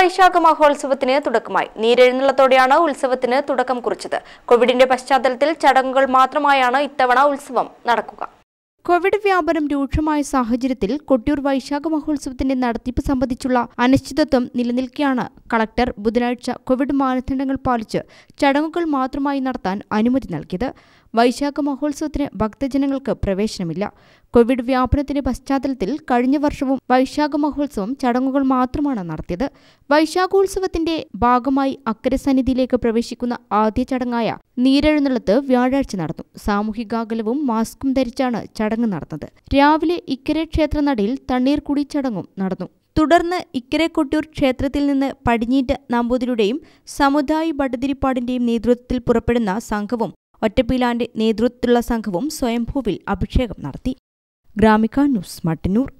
വൈശാഖ മഹോത്സവത്തിന് തുടക്കമായി നീരെഴുന്നള്ളത്തോടെയാണ് ഉത്സവത്തിന് തുടക്കം കുറിച്ചത് കോവിഡിന്റെ പശ്ചാത്തലത്തിൽ ചടങ്ങുകൾ മാത്രമായാണ് ഇത്തവണ ഉത്സവം നടക്കുക കോവിഡ് വ്യാപനം രൂക്ഷമായ സാഹചര്യത്തിൽ കൊട്ടിയൂർ വൈശാഖ മഹോത്സവത്തിന്റെ നടത്തിപ്പ് സംബന്ധിച്ചുള്ള അനിശ്ചിതത്വം നിലനിൽക്കെയാണ് കളക്ടർ ബുധനാഴ്ച കോവിഡ് മാനദണ്ഡങ്ങൾ പാലിച്ച് ചടങ്ങുകൾ മാത്രമായി നടത്താൻ അനുമതി നൽകിയത് വൈശാഖ മഹോത്സവത്തിന് ഭക്തജനങ്ങൾക്ക് പ്രവേശനമില്ല കോവിഡ് വ്യാപനത്തിന്റെ പശ്ചാത്തലത്തിൽ കഴിഞ്ഞ വർഷവും വൈശാഖ മഹോത്സവം ചടങ്ങുകൾ മാത്രമാണ് നടത്തിയത് വൈശാഖോത്സവത്തിന്റെ ഭാഗമായി അക്കരസന്നിധിയിലേക്ക് പ്രവേശിക്കുന്ന ആദ്യ ചടങ്ങായ നീരെഴുന്നള്ളത്ത് വ്യാഴാഴ്ച നടന്നു സാമൂഹികാകലവും മാസ്കും ധരിച്ചാണ് ചടങ്ങ് നടന്നത് രാവിലെ ഇക്കരെ ക്ഷേത്രനടയിൽ കുടി ചടങ്ങും നടന്നു തുടർന്ന് ഇക്കരെ കൊട്ടിയൂർ ക്ഷേത്രത്തിൽ നിന്ന് പടിഞ്ഞീറ്റ് നമ്പൂതിരിയുടെയും സമുദായ ഭട്ടതിരിപ്പാടിന്റെയും നേതൃത്വത്തിൽ പുറപ്പെടുന്ന സംഘവും ഒറ്റപ്പീലാന്റെ നേതൃത്വത്തിലുള്ള സംഘവും സ്വയംഭൂവിൽ അഭിഷേകം നടത്തി ഗ്രാമിക ന്യൂസ് മട്ടന്നൂർ